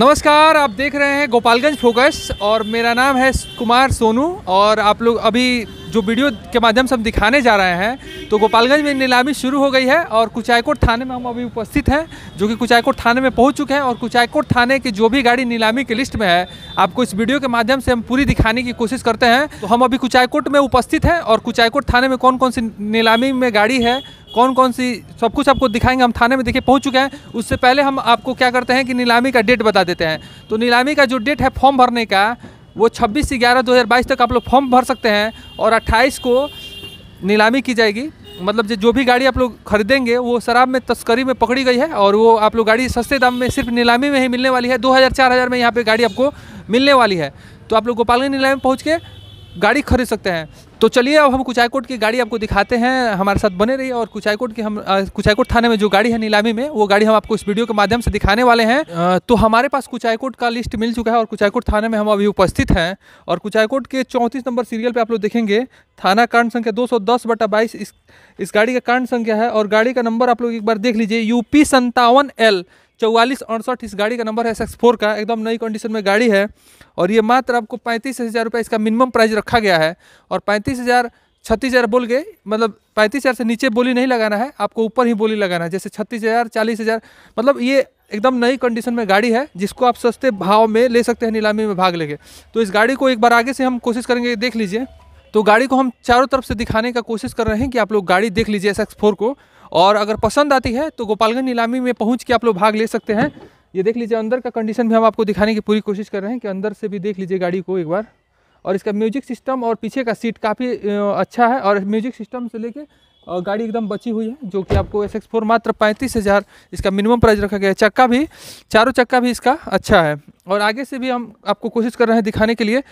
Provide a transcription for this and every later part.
नमस्कार आप देख रहे हैं गोपालगंज फोकस और मेरा नाम है कुमार सोनू और आप लोग अभी जो वीडियो के माध्यम से हम दिखाने जा रहे हैं तो गोपालगंज में नीलामी शुरू हो गई है और कुचायकोट थाने में हम अभी उपस्थित हैं जो कि कुचायकोट थाने में पहुंच चुके हैं और कुचायकोट थाने की जो भी गाड़ी नीलामी की लिस्ट में है आपको इस वीडियो के माध्यम से हम पूरी दिखाने की कोशिश करते हैं तो हम अभी कुचायकोट में उपस्थित हैं और कुचायकोट थाने में कौन कौन सी नीलामी में गाड़ी है कौन कौन सी सब कुछ आपको दिखाएंगे हम थाने में देखिए पहुँच चुके हैं उससे पहले हम आपको क्या करते हैं कि नीलामी का डेट बता देते हैं तो नीलामी का जो डेट है फॉर्म भरने का वो छब्बीस ग्यारह दो हज़ार बाईस तक आप लोग फॉर्म भर सकते हैं और अट्ठाईस को नीलामी की जाएगी मतलब जो भी गाड़ी आप लोग खरीदेंगे वो शराब में तस्करी में पकड़ी गई है और वो आप लोग गाड़ी सस्ते दाम में सिर्फ नीलामी में ही मिलने वाली है दो हज़ार चार हज़ार में यहाँ पे गाड़ी आपको मिलने वाली है तो आप लोग गोपालगंज नीलामी में पहुँच के गाड़ी खरीद सकते हैं तो चलिए अब हम कुचायकोट की गाड़ी आपको दिखाते हैं हमारे साथ बने रहिए और कुचायकोट की हम कुचायकोट थाने में जो गाड़ी है नीलामी में वो गाड़ी हम आपको इस वीडियो के माध्यम से दिखाने वाले हैं तो हमारे पास कुचायकोट का लिस्ट मिल चुका है और कुचायकोट थाने में हम अभी उपस्थित हैं और कुचायकोट के चौंतीस नंबर सीरियल पर आप लोग देखेंगे थाना कारण संख्या दो सौ दस बटा बाईस इस इस गाड़ी का कारण संख्या है और गाड़ी का नंबर आप लोग एक बार देख लीजिए यूपी संतावन एल चौवालीस अड़सठ इस गाड़ी का नंबर है एस फोर का एकदम नई कंडीशन में गाड़ी है और ये मात्र आपको पैंतीस हज़ार रुपये इसका मिनिमम प्राइस रखा गया है और पैंतीस हज़ार छत्तीस हज़ार बोल गए मतलब पैंतीस हज़ार से नीचे बोली नहीं लगाना है आपको ऊपर ही बोली लगाना है जैसे छत्तीस हज़ार चालीस हज़ार मतलब ये एकदम नई कंडीशन में गाड़ी है जिसको आप सस्ते भाव में ले सकते हैं नीलामी में भाग लेके तो इस गाड़ी को एक बार आगे से हम कोशिश करेंगे देख लीजिए तो गाड़ी को हम चारों तरफ से दिखाने का कोशिश कर रहे हैं कि आप लोग गाड़ी देख लीजिए एस एक्स फोर को और अगर पसंद आती है तो गोपालगंज नीलामी में पहुँच के आप लोग भाग ले सकते हैं ये देख लीजिए अंदर का कंडीशन भी हम आपको दिखाने की पूरी कोशिश कर रहे हैं कि अंदर से भी देख लीजिए गाड़ी को एक बार और इसका म्यूजिक सिस्टम और पीछे का सीट काफ़ी अच्छा है और म्यूजिक सिस्टम से लेके और गाड़ी एकदम बची हुई है जो कि आपको एस एक्स फोर मात्र पैंतीस हज़ार इसका मिनिमम प्राइस रखा गया है चक्का भी चारों चक्का भी इसका अच्छा है और आगे से भी हम आपको कोशिश कर रहे हैं दिखाने के लिए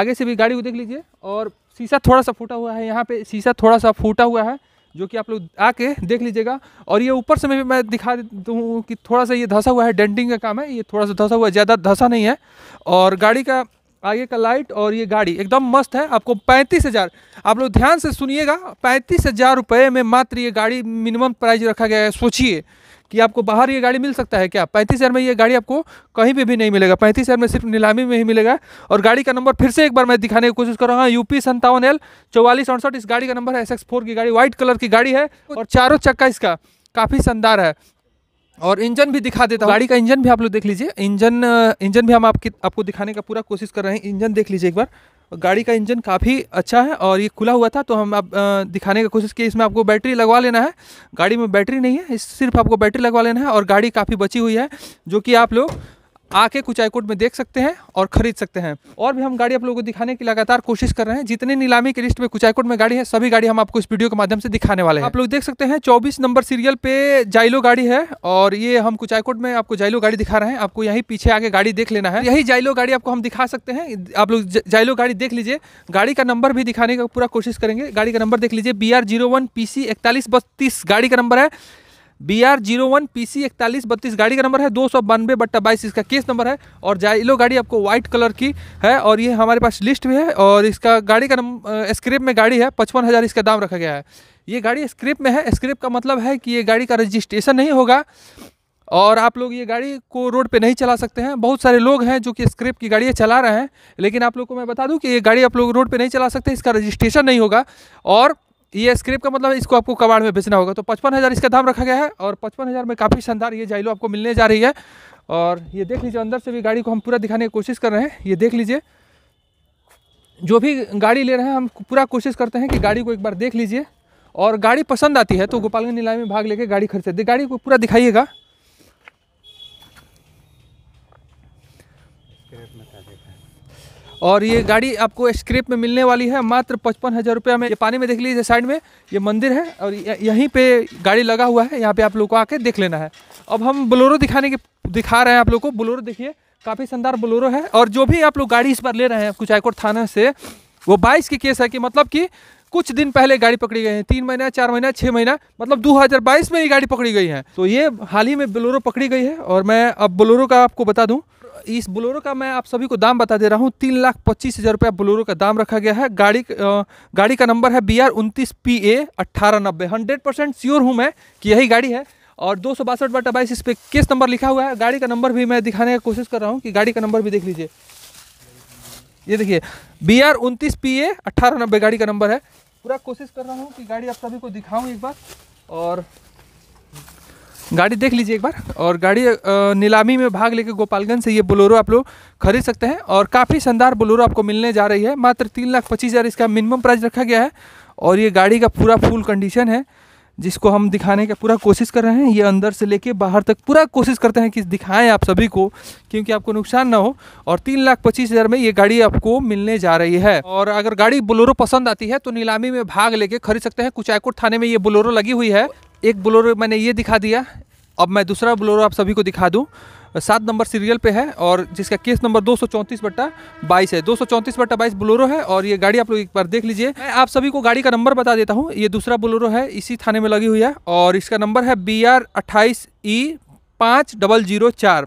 आगे से भी गाड़ी को देख लीजिए और शीशा थोड़ा सा फूटा हुआ है यहाँ पे शीशा थोड़ा सा फूटा हुआ है जो कि आप लोग आके देख लीजिएगा और ये ऊपर से मैं मैं दिखा देता हूँ कि थोड़ा सा ये धंसा हुआ है डेंटिंग का काम है ये थोड़ा सा धंसा हुआ है ज़्यादा धसा नहीं है और गाड़ी का आगे का लाइट और ये गाड़ी एकदम मस्त है आपको पैंतीस हज़ार आप लोग ध्यान से सुनिएगा पैंतीस हज़ार रुपये में मात्र ये गाड़ी मिनिमम प्राइस रखा गया है सोचिए कि आपको बाहर ये गाड़ी मिल सकता है क्या पैंतीस में ये गाड़ी आपको कहीं पर भी नहीं मिलेगा पैंतीस में सिर्फ नीलामी में ही मिलेगा और गाड़ी का नंबर फिर से एक बार मैं दिखाने की कोशिश कर रहा हूँ यूपी संतावन एल चौवालीस अड़सठ इस गाड़ी का नंबर है एस की गाड़ी व्हाइट कलर की गाड़ी है और चारों चक्का इसका काफ़ी शानदार है और इंजन भी दिखा देता हूँ गाड़ी का इंजन भी आप लोग देख लीजिए इंजन इंजन भी हम आपकी आपको दिखाने का पूरा कोशिश कर रहे हैं इंजन देख लीजिए एक बार गाड़ी का इंजन काफ़ी अच्छा है और ये खुला हुआ था तो हम आप दिखाने का कोशिश किए इसमें आपको बैटरी लगवा लेना है गाड़ी में बैटरी नहीं है सिर्फ आपको बैटरी लगवा लेना है और गाड़ी काफ़ी बची हुई है जो कि आप लोग आके कुछ आईकोट में देख सकते हैं और खरीद सकते हैं और भी हम गाड़ी आप लोगों को दिखाने की लगातार कोशिश कर रहे हैं जितने नीलामी की लिस्ट में कुछ आईकोट में गाड़ी है सभी गाड़ी हम आपको इस वीडियो के माध्यम से दिखाने वाले हैं आप लोग देख सकते हैं 24 नंबर सीरियल पे जाइलो गाड़ी है और ये हम कुछ आईकोट में आपको जाइलो गाड़ी दिखा रहे हैं आपको यही पीछे आगे गाड़ी देख लेना है यही जाइलो गाड़ी आपको हम दिखा सकते हैं आप लोग जाइलो गाड़ी देख लीजिए गाड़ी का नंबर भी दिखाने का पूरा कोशिश करेंगे गाड़ी का नंबर देख लीजिए B R zero one P C इकतालीस गाड़ी का नंबर है B R zero one P C इकतालीस बत्तीस गाड़ी का नंबर है दो सौ बानवे बट्टा बाईस इसका केस नंबर है और जाइलो गाड़ी आपको व्हाइट कलर की है और ये हमारे पास लिस्ट भी है और इसका गाड़ी का नंबर स्क्रिप में गाड़ी है पचपन हज़ार इसका दाम रखा गया है ये गाड़ी स्क्रिप में है स्क्रिप का मतलब है कि ये गाड़ी का रजिस्ट्रेशन नहीं होगा और आप लोग ये गाड़ी को रोड पे नहीं चला सकते हैं बहुत सारे लोग हैं जो कि स्क्रिप की गाड़ियाँ चला रहे हैं लेकिन आप लोग को मैं बता दूं कि ये गाड़ी आप लोग रोड पे नहीं चला सकते इसका रजिस्ट्रेशन नहीं होगा और ये स्क्रिप का मतलब इसको आपको कबाड़ में बेचना होगा तो पचपन हज़ार इसका दाम रखा गया है और पचपन हज़ार में काफ़ी शानदार ये जाइलो आपको मिलने जा रही है और ये देख लीजिए अंदर से भी गाड़ी को हम पूरा दिखाने की कोशिश कर रहे हैं ये देख लीजिए जो भी गाड़ी ले रहे हैं हम पूरा कोशिश करते हैं कि गाड़ी को एक बार देख लीजिए और गाड़ी पसंद आती है तो गोपालगंज नीलामी में भाग लेके गाड़ी खरीदते गाड़ी को पूरा दिखाइएगा और ये गाड़ी आपको स्क्रिप में मिलने वाली है मात्र पचपन हज़ार रुपया में ये पानी में देख लीजिए साइड में ये मंदिर है और यहीं पे गाड़ी लगा हुआ है यहाँ पे आप लोग को आके देख लेना है अब हम बलोरो दिखाने के दिखा रहे हैं आप लोग को बलोरो देखिए काफ़ी शानदार बलोरो है और जो भी आप लोग गाड़ी इस बार ले रहे हैं कुछ आयकोट थाना से वो बाईस की केस है कि मतलब कि कुछ दिन पहले गाड़ी पकड़ी गई है तीन महीना चार महीना छः महीना मतलब 2022 में ये गाड़ी पकड़ी गई है तो ये हाल ही में बोलोरो पकड़ी गई है और मैं अब बोलोरो का आपको बता दूँ इस बोलोरो का मैं आप सभी को दाम बता दे रहा हूँ तीन लाख पच्चीस हज़ार रुपया बोलोरो का दाम रखा गया है गाड़ी गाड़ी का नंबर है बी आर उनतीस पी ए अट्ठारह नब्बे हंड्रेड परसेंट श्योर हूँ मैं कि यही गाड़ी है और दो सौ बासठ बटा बाईस इस पर केस नंबर लिखा हुआ है गाड़ी का नंबर भी मैं दिखाने की कोशिश कर रहा हूँ कि गाड़ी का नंबर भी देख लीजिए ये देखिए बी आर उनतीस पी ए अट्ठारह नब्बे गाड़ी का नंबर है पूरा कोशिश कर रहा हूँ कि गाड़ी आप सभी को दिखाऊँ एक बार और गाड़ी देख लीजिए एक बार और गाड़ी नीलामी में भाग लेकर गोपालगंज से ये बोलोरो आप लोग खरीद सकते हैं और काफ़ी शानदार बोलोरो आपको मिलने जा रही है मात्र तीन लाख पच्चीस हज़ार इसका मिनिमम प्राइस रखा गया है और ये गाड़ी का पूरा फुल कंडीशन है जिसको हम दिखाने का पूरा कोशिश कर रहे हैं ये अंदर से लेके बाहर तक पूरा कोशिश करते हैं कि दिखाएं आप सभी को क्योंकि आपको नुकसान ना हो और तीन लाख पच्चीस हज़ार में ये गाड़ी आपको मिलने जा रही है और अगर गाड़ी बोलोरो पसंद आती है तो नीलामी में भाग लेके खरीद सकते हैं कुचायकोट थाने में ये बोलोरो लगी हुई है एक बोलोरो मैंने ये दिखा दिया अब मैं दूसरा बोलोरो आप सभी को दिखा दूँ सात नंबर सीरियल पे है और जिसका केस नंबर दो सौ चौंतीस बट्टा बाईस है दो सौ चौंतीस बट्टा बाईस बुलोरो है और ये गाड़ी आप लोग एक बार देख लीजिए मैं आप सभी को गाड़ी का नंबर बता देता हूँ ये दूसरा बुलोरो है इसी थाने में लगी हुई है और इसका नंबर है बी आर अट्ठाईस ई पाँच डबल जीरो चार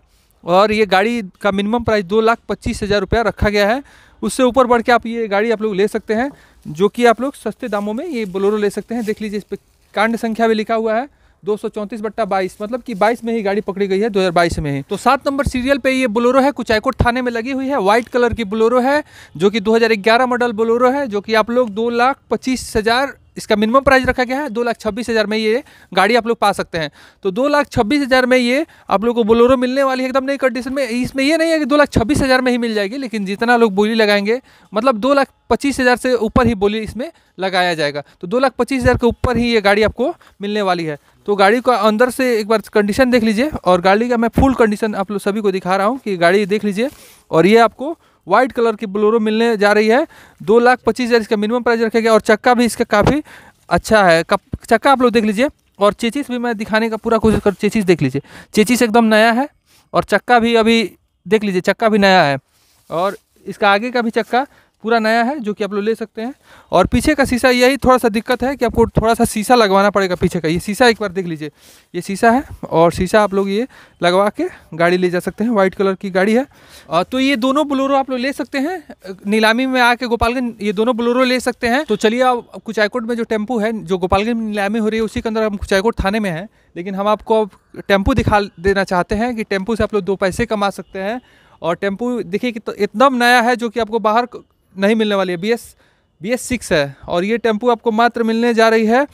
और ये गाड़ी का मिनिमम प्राइस दो लाख पच्चीस हज़ार रुपया रखा गया है उससे ऊपर बढ़ के आप ये गाड़ी आप लोग ले सकते हैं जो कि आप लोग सस्ते दामों में ये बोलोरो ले सकते हैं देख लीजिए इस पर कांड संख्या भी लिखा हुआ है दो सौ चौंतीस बट्टा बाईस मतलब कि बाईस में ही गाड़ी पकड़ी गई है 2022 में ही तो सात नंबर सीरियल पे ये बोलोरो है कुचायकोट थाने में लगी हुई है व्हाइट कलर की बोलोरो है जो कि 2011 मॉडल बोलोरो है जो कि आप लोग दो लाख पच्चीस हज़ार इसका मिनिमम प्राइस रखा गया है दो लाख छब्बीस हज़ार में ये गाड़ी आप लोग पा सकते हैं तो दो लाख छब्बीस हज़ार में ये आप लोग को बोलोरो मिलने वाली है एकदम नई कंडीशन में इसमें ये नहीं है कि दो लाख छब्बीस हज़ार में ही मिल जाएगी लेकिन जितना लोग बोली लगाएंगे मतलब दो लाख पच्चीस हज़ार से ऊपर ही बोली इसमें लगाया जाएगा तो दो लाख पच्चीस हज़ार के ऊपर ही ये गाड़ी आपको मिलने वाली है तो गाड़ी का अंदर से एक बार कंडीशन देख लीजिए और गाड़ी का मैं फुल कंडीशन आप लोग सभी को दिखा रहा हूँ कि गाड़ी देख लीजिए और ये आपको व्हाइट कलर की ब्लोरो मिलने जा रही है दो लाख पच्चीस हज़ार इसका मिनिमम प्राइस रखा गया और चक्का भी इसका काफ़ी अच्छा है चक्का आप लोग देख लीजिए और चेचिस भी मैं दिखाने का पूरा कोशिश कर चेचिस देख लीजिए चेचिस एकदम नया है और चक्का भी अभी देख लीजिए चक्का भी नया है और इसका आगे का भी चक्का पूरा नया है जो कि आप लोग ले सकते हैं और पीछे का शीशा यही थोड़ा सा दिक्कत है कि आपको थोड़ा सा शीशा लगवाना पड़ेगा पीछे का ये शीशा एक बार देख लीजिए ये शीशा है और शीशा आप लोग ये लगवा के गाड़ी ले जा सकते हैं वाइट कलर की गाड़ी है तो ये दोनों ब्लोरो आप लोग ले सकते हैं नीलामी में आके गोपालगंज ये दोनों ब्लोरो ले सकते हैं तो चलिए आप कुचायकोट में जो टेम्पू है जो गोपालगंज में नीलामी हो रही है उसी के अंदर हम कुचायकोट थाने में हैं लेकिन हम आपको अब टेम्पू दिखा देना चाहते हैं कि टेम्पू से आप लोग दो पैसे कमा सकते हैं और टेम्पू देखिए कि तो एकदम नया है जो कि आपको बाहर नहीं मिलने वाली है B S B S six है और ये टेम्पू आपको मात्र मिलने जा रही है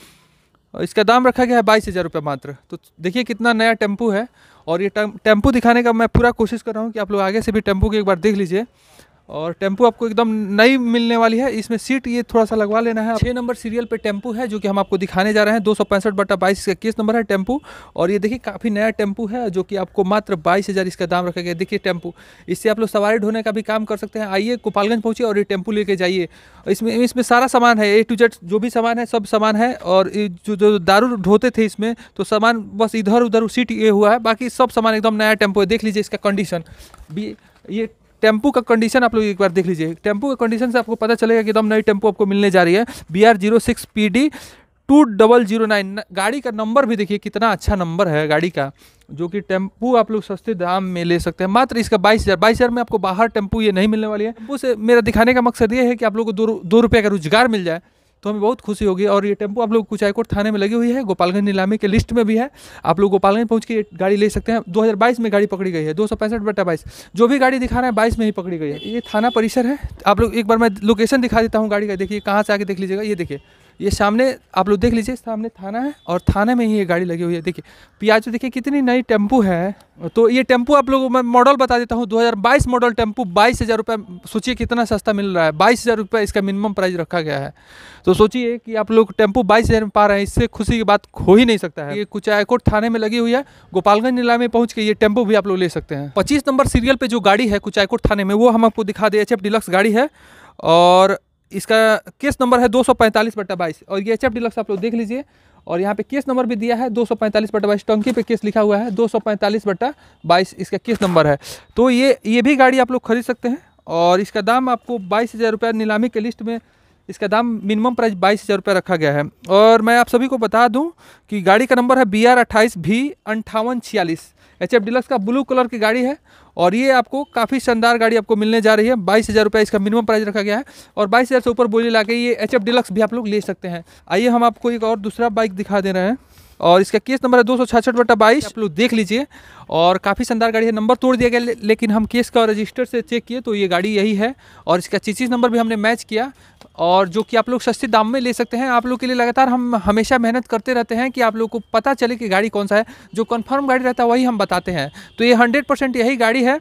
इसका दाम रखा गया है बाईस हज़ार रुपये मात्र तो देखिए कितना नया टेम्पू है और ये टेम्पू दिखाने का मैं पूरा कोशिश कर रहा हूँ कि आप लोग आगे से भी टेम्पू की एक बार देख लीजिए और टेम्पू आपको एकदम नई मिलने वाली है इसमें सीट ये थोड़ा सा लगवा लेना है छः नंबर सीरियल पे टेम्पू है जो कि हम आपको दिखाने जा रहे हैं दो सौ पैंसठ बटा बाईस इक्कीस नंबर है टेम्पू और ये देखिए काफ़ी नया टेम्पू है जो कि आपको मात्र बाईस हज़ार इसका दाम रखा गया देखिए टेम्पू इससे आप लोग सवारी ढोने का भी काम कर सकते हैं आइए गोपालगंज पहुँचिए और ये टेम्पू लेके जाइए इसमें इसमें सारा सामान है ए टू जेड जो भी सामान है सब सामान है और जो जो दारू ढोते थे इसमें तो सामान बस इधर उधर सीट ये हुआ है बाकी सब सामान एकदम नया टेम्पो है देख लीजिए इसका कंडीशन भी ये टेम्पू का कंडीशन आप लोग एक बार देख लीजिए टेम्पू का कंडीशन से आपको पता चलेगा कि एकदम नई टेम्पू आपको मिलने जा रही है B R zero six P D two double zero nine गाड़ी का नंबर भी देखिए कितना अच्छा नंबर है गाड़ी का जो कि टेम्पू आप लोग सस्ते दाम में ले सकते हैं मात्र इसका बाईस हज़ार बाईस हज़ार में आपको बाहर टेम्पू ये नहीं मिलने वाली है टेम्पू से मेरा दिखाने का मकसद ये है कि आप लोग को दो दो रुपये का रोजगार मिल जाए तो हमें बहुत खुशी होगी और ये टेम्पो आप लोग कुछ चायकोट थाने में लगी हुई है गोपालगंज नीलामी के लिस्ट में भी है आप लोग गोपालगंज पहुँच के गाड़ी ले सकते हैं 2022 में गाड़ी पकड़ी गई है दो सौ पैंसठ बटा बाईस जो भी गाड़ी दिखा रहे हैं बाईस में ही पकड़ी गई है ये थाना परिसर है आप लोग एक बार मैं लोकेशन दिखा देता हूँ गाड़ी का देखिए कहाँ से आके देख लीजिएगा ये देखिए ये सामने आप लोग देख लीजिए सामने थाना है और थाने में ही ये गाड़ी लगी हुई है देखिए पियाजो तो देखिए कितनी नई टेम्पू है तो ये टेम्पू आप लोगों मैं मॉडल बता देता हूँ 2022 मॉडल टेम्पू बाईस हज़ार रुपये सोचिए कितना सस्ता मिल रहा है बाईस हज़ार रुपये इसका मिनिमम प्राइस रखा गया है तो सोचिए कि आप लोग टेम्पू बाईस हज़ार में पा रहे हैं इससे खुशी की बात हो ही नहीं सकता है ये कुचायकोट थाने में लगी हुई है गोपालगंज जिला में पहुँच के ये टेम्पू भी आप लोग ले सकते हैं पच्चीस नंबर सीरियल पर जो गाड़ी है कुचायकोट थाने में वो हम आपको दिखा दें एच डिलक्स गाड़ी है और इसका केस नंबर है दो सौ पैंतालीस बट्टा बाईस और ये एच एफ डिलक्स आप लोग देख लीजिए और यहाँ पे केस नंबर भी दिया है दो सौ पैंतालीस बट्टा बाईस टंकी पे केस लिखा हुआ है दो सौ पैंतालीस बट्टा बाईस इसका केस नंबर है तो ये ये भी गाड़ी आप लोग खरीद सकते हैं और इसका दाम आपको बाईस हज़ार रुपया नीलामी के लिस्ट में इसका दाम मिनिमम प्राइस बाईस हज़ार रुपये रखा गया है और मैं आप सभी को बता दूं कि गाड़ी का नंबर है बी आर अट्ठाईस भी अंठावन छियालीस एच एफ डिलक्स का ब्लू कलर की गाड़ी है और ये आपको काफ़ी शानदार गाड़ी आपको मिलने जा रही है बाईस हज़ार रुपये इसका मिनिमम प्राइस रखा गया है और बाईस हज़ार से ऊपर बोली ला ये एच एफ डिलक्स भी आप लोग ले सकते हैं आइए हम आपको एक और दूसरा बाइक दिखा दे रहे हैं और इसका केस नंबर है दो सौ छाछठ बटा बाईस आप लोग देख लीजिए और काफ़ी शानदार गाड़ी है नंबर तोड़ दिया गया ले, लेकिन हम केस का रजिस्टर से चेक किए तो ये गाड़ी यही है और इसका चीचीज नंबर भी हमने मैच किया और जो कि आप लोग सस्ते दाम में ले सकते हैं आप लोग के लिए लगातार हम हमेशा मेहनत करते रहते हैं कि आप लोग को पता चले कि गाड़ी कौन सा है जो कन्फर्म गाड़ी रहता है वही हम बताते हैं तो ये हंड्रेड परसेंट यही गाड़ी है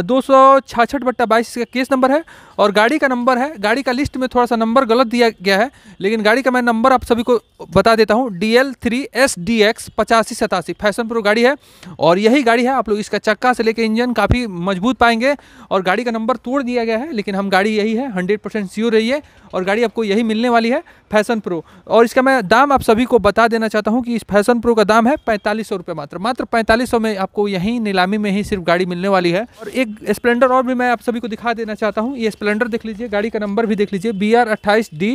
दो सौ छाछठ बट्टा बाईस इसका केस नंबर है और गाड़ी का नंबर है गाड़ी का लिस्ट में थोड़ा सा नंबर गलत दिया गया है लेकिन गाड़ी का मैं नंबर आप सभी को बता देता हूँ D L three S D X पचासी सतासी फैशन प्रो गाड़ी है और यही गाड़ी है आप लोग इसका चक्का से लेकर इंजन काफ़ी मजबूत पाएंगे और गाड़ी का नंबर तोड़ दिया गया है लेकिन हम गाड़ी यही है हंड्रेड परसेंट रही है और गाड़ी आपको यही मिलने वाली है फैशन प्रो और इसका मैं दाम आप सभी को बता देना चाहता हूँ कि इस फैशन प्रो का दाम है पैंतालीस सौ रुपये मात्र मात्र पैंतालीस सौ में आपको यहीं नीलामी में ही सिर्फ गाड़ी मिलने वाली है और एक स्प्लेंडर और भी मैं आप सभी को दिखा देना चाहता हूँ ये स्प्लेंडर देख लीजिए गाड़ी का नंबर भी देख लीजिए बी आर अट्ठाईस डी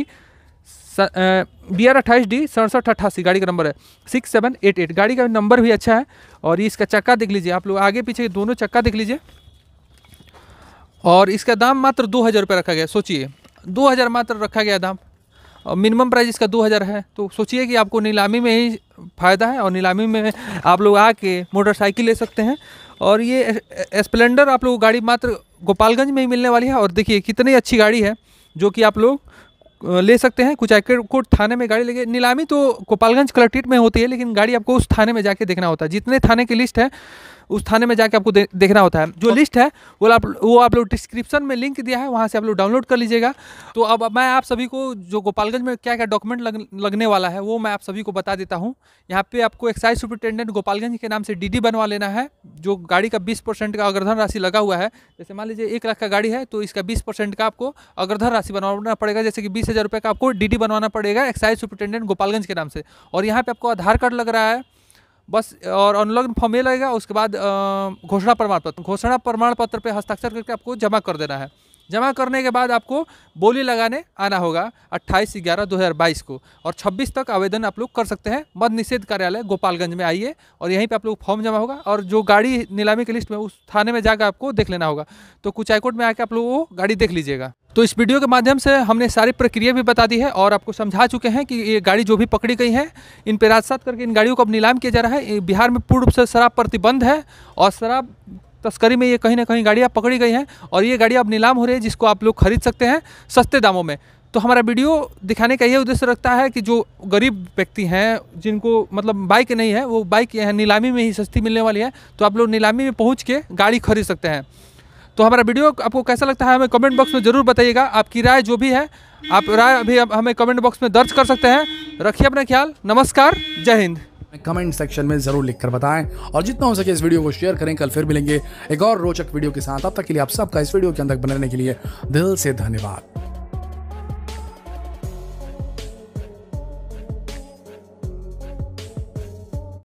बी आर अट्ठाईस डी सड़सठ अट्ठासी गाड़ी का नंबर है सिक्स सेवन एट एट गाड़ी का नंबर भी अच्छा है और इसका चक्का देख लीजिए आप लोग आगे पीछे दोनों चक्का देख लीजिए और इसका दाम मात्र दो हज़ार रुपये रखा गया सोचिए दो हज़ार मात्र रखा गया दाम मिनिमम प्राइस इसका दो हज़ार है तो सोचिए कि आपको नीलामी में ही फ़ायदा है और नीलामी में आप लोग आके मोटरसाइकिल ले सकते हैं और ये स्प्लेंडर आप लोग गाड़ी मात्र गोपालगंज में ही मिलने वाली है और देखिए कितनी अच्छी गाड़ी है जो कि आप लोग ले सकते हैं कुछ कोट थाने में गाड़ी लेके नीलामी तो गोपालगंज कलेक्ट्रेट में होती है लेकिन गाड़ी आपको उस थाने में जाके देखना होता है जितने थाने की लिस्ट है उस थाने में जाके आपको दे, देखना होता है जो लिस्ट है वो आप वो आप लोग डिस्क्रिप्शन में लिंक दिया है वहाँ से आप लोग डाउनलोड कर लीजिएगा तो अब मैं आप सभी को जो गोपालगंज में क्या क्या डॉक्यूमेंट लग, लगने वाला है वो मैं आप सभी को बता देता हूँ यहाँ पे आपको एक्साइज सुप्रिटेंडेंट गोपालगंज के नाम से डी बनवा लेना है जो गाड़ी का बीस का अग्रधन राशि लगा हुआ है जैसे मान लीजिए एक लाख का गाड़ी है तो इसका बीस का आपको अग्रधन राशि बनवाना पड़ेगा जैसे कि बीस का आपको डी बनवाना पड़ेगा एक्साइज सुप्रिटेंडेंट गोपालगंज के नाम से और यहाँ पर आपको आधार कार्ड लग रहा है बस और अनुलग्न फॉर्म ये लगेगा उसके बाद घोषणा प्रमाण पत्र घोषणा प्रमाण पत्र पर हस्ताक्षर करके आपको जमा कर देना है जमा करने के बाद आपको बोली लगाने आना होगा अट्ठाईस ग्यारह दो हज़ार बाईस को और छब्बीस तक आवेदन आप लोग कर सकते हैं मद निषेध कार्यालय गोपालगंज में आइए और यहीं पे आप लोग फॉर्म जमा होगा और जो गाड़ी नीलामी की लिस्ट में उस थाने में जाकर आपको देख लेना होगा तो हाईकोर्ट में आके आप लोग वो गाड़ी देख लीजिएगा तो इस वीडियो के माध्यम से हमने सारी प्रक्रिया भी बता दी है और आपको समझा चुके हैं कि ये गाड़ी जो भी पकड़ी गई है इन पर राजसात करके इन गाड़ियों को अब नीलाम किया जा रहा है बिहार में पूर्ण रूप से शराब प्रतिबंध है और शराब तस्करी में ये कहीं ना कहीं गाड़ियाँ पकड़ी गई हैं और ये गाड़ियाँ अब नीलाम हो रही है जिसको आप लोग खरीद सकते हैं सस्ते दामों में तो हमारा वीडियो दिखाने का ये उद्देश्य रखता है कि जो गरीब व्यक्ति हैं जिनको मतलब बाइक नहीं है वो बाइक नीलामी में ही सस्ती मिलने वाली है तो आप लोग नीलामी में पहुँच के गाड़ी खरीद सकते हैं तो हमारा वीडियो आपको कैसा लगता है हमें कमेंट बॉक्स में ज़रूर बताइएगा आपकी राय जो भी है आप राय भी हमें कमेंट बॉक्स में दर्ज कर सकते हैं रखिए अपना ख्याल नमस्कार जय हिंद हमें कमेंट सेक्शन में ज़रूर लिखकर बताएं और जितना हो सके इस वीडियो को शेयर करें कल फिर मिलेंगे एक और रोचक वीडियो के साथ अब तक के लिए आप सबका इस वीडियो के अंदर बने रहने के लिए दिल से धन्यवाद